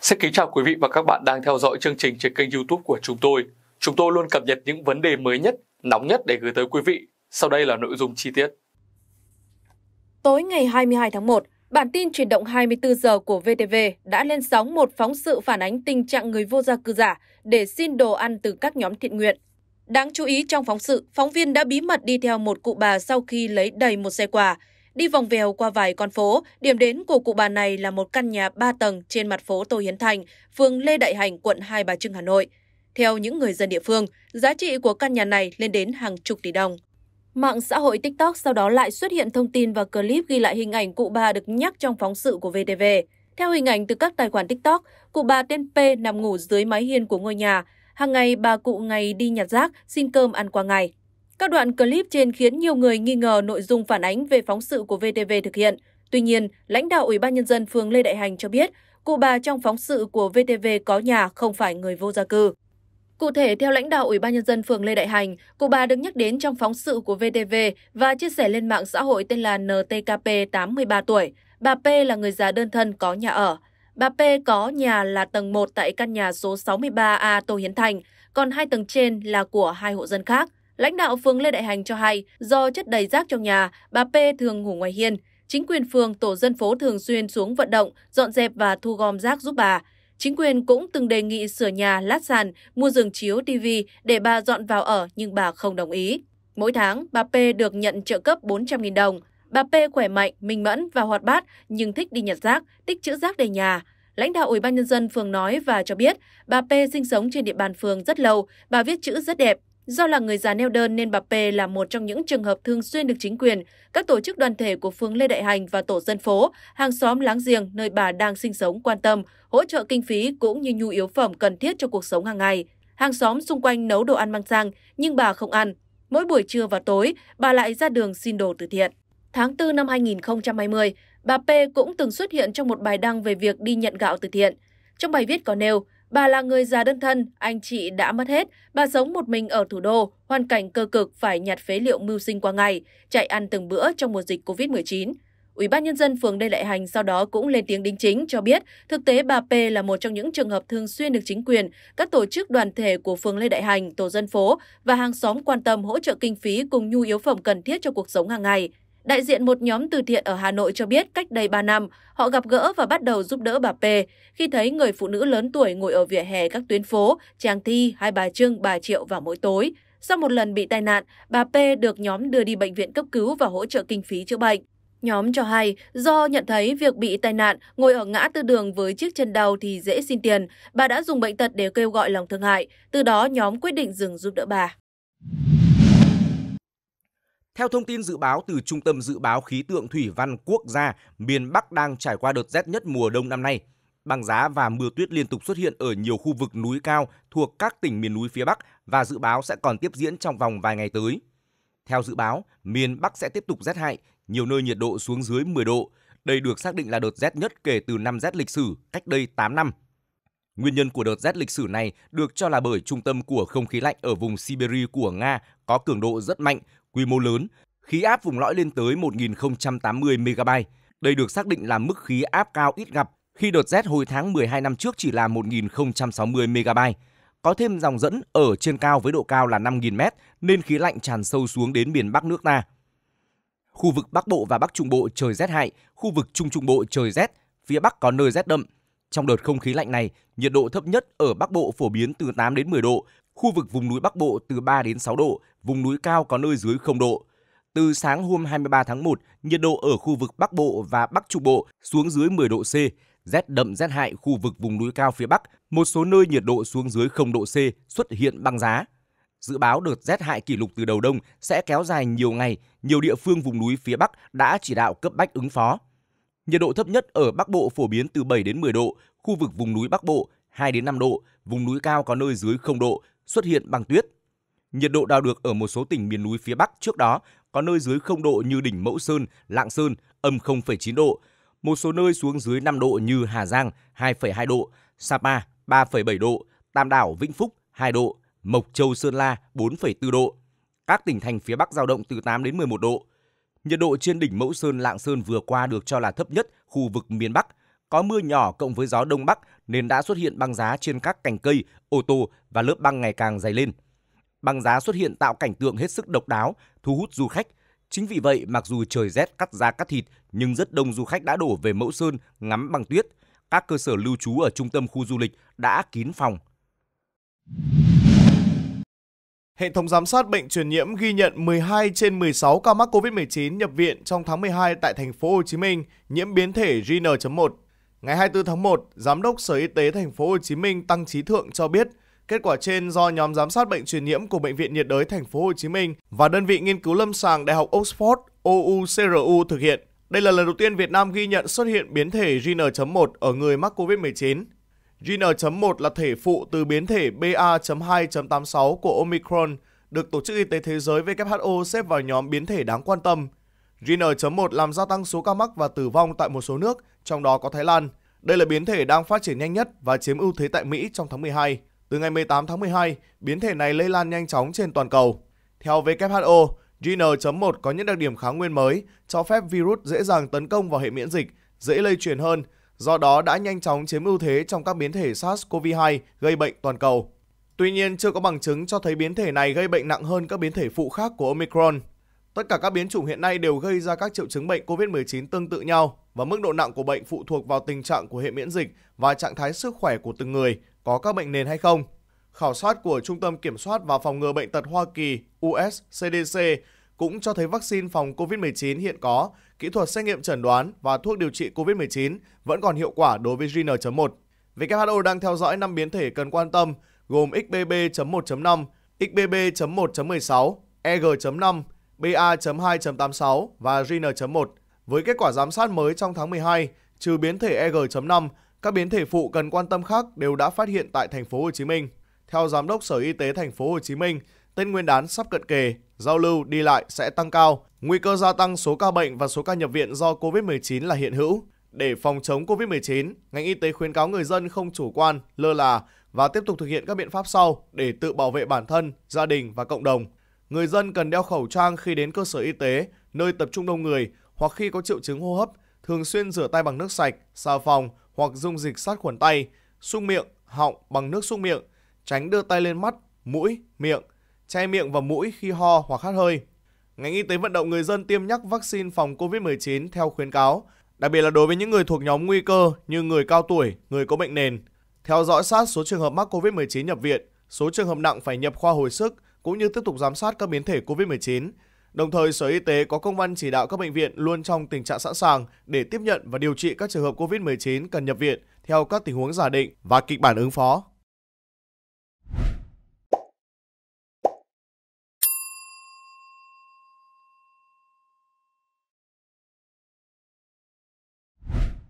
Xin kính chào quý vị và các bạn đang theo dõi chương trình trên kênh youtube của chúng tôi. Chúng tôi luôn cập nhật những vấn đề mới nhất, nóng nhất để gửi tới quý vị. Sau đây là nội dung chi tiết. Tối ngày 22 tháng 1, bản tin chuyển động 24 giờ của VTV đã lên sóng một phóng sự phản ánh tình trạng người vô gia cư giả để xin đồ ăn từ các nhóm thiện nguyện. Đáng chú ý trong phóng sự, phóng viên đã bí mật đi theo một cụ bà sau khi lấy đầy một xe quà. Đi vòng vèo qua vài con phố, điểm đến của cụ bà này là một căn nhà 3 tầng trên mặt phố Tô Hiến Thành, phường Lê Đại Hành, quận Hai Bà Trưng, Hà Nội. Theo những người dân địa phương, giá trị của căn nhà này lên đến hàng chục tỷ đồng. Mạng xã hội TikTok sau đó lại xuất hiện thông tin và clip ghi lại hình ảnh cụ bà được nhắc trong phóng sự của VTV. Theo hình ảnh từ các tài khoản TikTok, cụ bà tên P nằm ngủ dưới mái hiên của ngôi nhà. Hàng ngày bà cụ ngày đi nhặt rác, xin cơm ăn qua ngày. Các đoạn clip trên khiến nhiều người nghi ngờ nội dung phản ánh về phóng sự của VTV thực hiện. Tuy nhiên, lãnh đạo Ủy ban Nhân dân phường Lê Đại Hành cho biết, cụ bà trong phóng sự của VTV có nhà không phải người vô gia cư. Cụ thể, theo lãnh đạo Ủy ban Nhân dân phường Lê Đại Hành, cụ bà được nhắc đến trong phóng sự của VTV và chia sẻ lên mạng xã hội tên là NTKP 83 tuổi. Bà P là người già đơn thân có nhà ở. Bà P có nhà là tầng 1 tại căn nhà số 63A Tô Hiến Thành, còn hai tầng trên là của hai hộ dân khác. Lãnh đạo phường Lê Đại Hành cho hay, do chất đầy rác trong nhà, bà P thường ngủ ngoài hiên. Chính quyền phường tổ dân phố thường xuyên xuống vận động, dọn dẹp và thu gom rác giúp bà. Chính quyền cũng từng đề nghị sửa nhà, lát sàn, mua giường chiếu, tivi để bà dọn vào ở nhưng bà không đồng ý. Mỗi tháng, bà P được nhận trợ cấp 400.000 đồng. Bà P khỏe mạnh, minh mẫn và hoạt bát nhưng thích đi nhặt rác, tích chữ rác đầy nhà. Lãnh đạo Ủy ban Nhân dân phường nói và cho biết, bà P sinh sống trên địa bàn phường rất lâu, bà viết chữ rất đẹp, Do là người già neo đơn nên bà P là một trong những trường hợp thường xuyên được chính quyền, các tổ chức đoàn thể của phường Lê Đại Hành và tổ dân phố, hàng xóm láng giềng nơi bà đang sinh sống quan tâm, hỗ trợ kinh phí cũng như nhu yếu phẩm cần thiết cho cuộc sống hàng ngày. Hàng xóm xung quanh nấu đồ ăn mang sang, nhưng bà không ăn. Mỗi buổi trưa và tối, bà lại ra đường xin đồ từ thiện. Tháng 4 năm 2020, bà P cũng từng xuất hiện trong một bài đăng về việc đi nhận gạo từ thiện. Trong bài viết có nêu, Bà là người già đơn thân, anh chị đã mất hết, bà sống một mình ở thủ đô, hoàn cảnh cơ cực phải nhặt phế liệu mưu sinh qua ngày, chạy ăn từng bữa trong mùa dịch Covid-19. Ủy ban nhân dân phường Lê Lại Hành sau đó cũng lên tiếng đính chính cho biết, thực tế bà P là một trong những trường hợp thường xuyên được chính quyền, các tổ chức đoàn thể của phường Lê Đại Hành, tổ dân phố và hàng xóm quan tâm hỗ trợ kinh phí cùng nhu yếu phẩm cần thiết cho cuộc sống hàng ngày. Đại diện một nhóm từ thiện ở Hà Nội cho biết cách đây 3 năm, họ gặp gỡ và bắt đầu giúp đỡ bà P khi thấy người phụ nữ lớn tuổi ngồi ở vỉa hè các tuyến phố, Tràng Thi, Hai Bà Trưng, Bà Triệu vào mỗi tối. Sau một lần bị tai nạn, bà P được nhóm đưa đi bệnh viện cấp cứu và hỗ trợ kinh phí chữa bệnh. Nhóm cho hay, do nhận thấy việc bị tai nạn, ngồi ở ngã tư đường với chiếc chân đau thì dễ xin tiền, bà đã dùng bệnh tật để kêu gọi lòng thương hại. Từ đó, nhóm quyết định dừng giúp đỡ bà. Theo thông tin dự báo từ Trung tâm Dự báo Khí tượng Thủy văn Quốc gia, miền Bắc đang trải qua đợt rét nhất mùa đông năm nay. Băng giá và mưa tuyết liên tục xuất hiện ở nhiều khu vực núi cao thuộc các tỉnh miền núi phía Bắc và dự báo sẽ còn tiếp diễn trong vòng vài ngày tới. Theo dự báo, miền Bắc sẽ tiếp tục rét hại, nhiều nơi nhiệt độ xuống dưới 10 độ. Đây được xác định là đợt rét nhất kể từ năm rét lịch sử cách đây 8 năm. Nguyên nhân của đợt rét lịch sử này được cho là bởi trung tâm của không khí lạnh ở vùng Siberia của Nga có cường độ rất mạnh, quy mô lớn, khí áp vùng lõi lên tới 1080 MB. Đây được xác định là mức khí áp cao ít gặp khi đợt rét hồi tháng 12 năm trước chỉ là 1060 MB. Có thêm dòng dẫn ở trên cao với độ cao là 5.000m nên khí lạnh tràn sâu xuống đến miền Bắc nước ta. Khu vực Bắc Bộ và Bắc Trung Bộ trời rét hại, khu vực Trung Trung Bộ trời rét, phía Bắc có nơi rét đậm, trong đợt không khí lạnh này, nhiệt độ thấp nhất ở Bắc Bộ phổ biến từ 8 đến 10 độ, khu vực vùng núi Bắc Bộ từ 3 đến 6 độ, vùng núi cao có nơi dưới 0 độ. Từ sáng hôm 23 tháng 1, nhiệt độ ở khu vực Bắc Bộ và Bắc Trung Bộ xuống dưới 10 độ C, rét đậm rét hại khu vực vùng núi cao phía Bắc, một số nơi nhiệt độ xuống dưới 0 độ C xuất hiện băng giá. Dự báo đợt rét hại kỷ lục từ đầu đông sẽ kéo dài nhiều ngày, nhiều địa phương vùng núi phía Bắc đã chỉ đạo cấp bách ứng phó. Nhiệt độ thấp nhất ở Bắc Bộ phổ biến từ 7 đến 10 độ, khu vực vùng núi Bắc Bộ 2 đến 5 độ, vùng núi cao có nơi dưới 0 độ, xuất hiện băng tuyết. Nhiệt độ đo được ở một số tỉnh miền núi phía Bắc trước đó có nơi dưới 0 độ như đỉnh Mẫu Sơn, Lạng Sơn âm 0,9 độ, một số nơi xuống dưới 5 độ như Hà Giang 2,2 độ, Sapa 3,7 độ, Tam Đảo Vĩnh Phúc 2 độ, Mộc Châu Sơn La 4,4 độ. Các tỉnh thành phía Bắc giao động từ 8 đến 11 độ. Nhiệt độ trên đỉnh Mẫu Sơn Lạng Sơn vừa qua được cho là thấp nhất khu vực miền Bắc. Có mưa nhỏ cộng với gió đông bắc nên đã xuất hiện băng giá trên các cành cây, ô tô và lớp băng ngày càng dày lên. Băng giá xuất hiện tạo cảnh tượng hết sức độc đáo, thu hút du khách. Chính vì vậy, mặc dù trời rét cắt da cắt thịt, nhưng rất đông du khách đã đổ về Mẫu Sơn ngắm băng tuyết. Các cơ sở lưu trú ở trung tâm khu du lịch đã kín phòng. Hệ thống giám sát bệnh truyền nhiễm ghi nhận 12 trên 16 ca mắc COVID-19 nhập viện trong tháng 12 tại thành phố Hồ Chí Minh nhiễm biến thể JN.1. Ngày 24 tháng 1, Giám đốc Sở Y tế thành phố Hồ Chí Minh Tăng Trí Thượng cho biết, kết quả trên do nhóm giám sát bệnh truyền nhiễm của bệnh viện nhiệt đới thành phố Hồ Chí Minh và đơn vị nghiên cứu lâm sàng Đại học Oxford OUCRU thực hiện. Đây là lần đầu tiên Việt Nam ghi nhận xuất hiện biến thể JN.1 ở người mắc COVID-19. GN.1 là thể phụ từ biến thể BA.2.86 của Omicron, được Tổ chức Y tế Thế giới WHO xếp vào nhóm biến thể đáng quan tâm. GN.1 làm gia tăng số ca mắc và tử vong tại một số nước, trong đó có Thái Lan. Đây là biến thể đang phát triển nhanh nhất và chiếm ưu thế tại Mỹ trong tháng 12. Từ ngày 18 tháng 12, biến thể này lây lan nhanh chóng trên toàn cầu. Theo WHO, GN.1 có những đặc điểm kháng nguyên mới, cho phép virus dễ dàng tấn công vào hệ miễn dịch, dễ lây truyền hơn do đó đã nhanh chóng chiếm ưu thế trong các biến thể SARS-CoV-2 gây bệnh toàn cầu. Tuy nhiên, chưa có bằng chứng cho thấy biến thể này gây bệnh nặng hơn các biến thể phụ khác của Omicron. Tất cả các biến chủng hiện nay đều gây ra các triệu chứng bệnh COVID-19 tương tự nhau và mức độ nặng của bệnh phụ thuộc vào tình trạng của hệ miễn dịch và trạng thái sức khỏe của từng người, có các bệnh nền hay không. Khảo sát của Trung tâm Kiểm soát và Phòng ngừa Bệnh tật Hoa Kỳ USCDC cũng cho thấy vaccine phòng COVID-19 hiện có, kỹ thuật xét nghiệm chẩn đoán và thuốc điều trị COVID-19 vẫn còn hiệu quả đối với JN.1. WHO đang theo dõi 5 biến thể cần quan tâm gồm XBB.1.5, XBB.1.16, EG.5, BA.2.86 và JN.1. Với kết quả giám sát mới trong tháng 12, trừ biến thể EG.5, các biến thể phụ cần quan tâm khác đều đã phát hiện tại thành phố Hồ Chí Minh. Theo giám đốc Sở Y tế thành phố Hồ Chí Minh, Tết Nguyên đán sắp cận kề, giao lưu đi lại sẽ tăng cao, nguy cơ gia tăng số ca bệnh và số ca nhập viện do COVID-19 là hiện hữu. Để phòng chống COVID-19, ngành y tế khuyến cáo người dân không chủ quan, lơ là và tiếp tục thực hiện các biện pháp sau để tự bảo vệ bản thân, gia đình và cộng đồng. Người dân cần đeo khẩu trang khi đến cơ sở y tế, nơi tập trung đông người hoặc khi có triệu chứng hô hấp, thường xuyên rửa tay bằng nước sạch, xà phòng hoặc dung dịch sát khuẩn tay, súc miệng, họng bằng nước súc miệng, tránh đưa tay lên mắt, mũi, miệng che miệng và mũi khi ho hoặc hắt hơi. Ngành y tế vận động người dân tiêm nhắc vaccine phòng COVID-19 theo khuyến cáo, đặc biệt là đối với những người thuộc nhóm nguy cơ như người cao tuổi, người có bệnh nền. Theo dõi sát số trường hợp mắc COVID-19 nhập viện, số trường hợp nặng phải nhập khoa hồi sức cũng như tiếp tục giám sát các biến thể COVID-19. Đồng thời, Sở Y tế có công văn chỉ đạo các bệnh viện luôn trong tình trạng sẵn sàng để tiếp nhận và điều trị các trường hợp COVID-19 cần nhập viện theo các tình huống giả định và kịch bản ứng phó.